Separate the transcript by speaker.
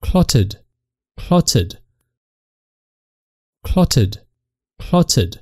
Speaker 1: clotted, clotted, clotted, clotted.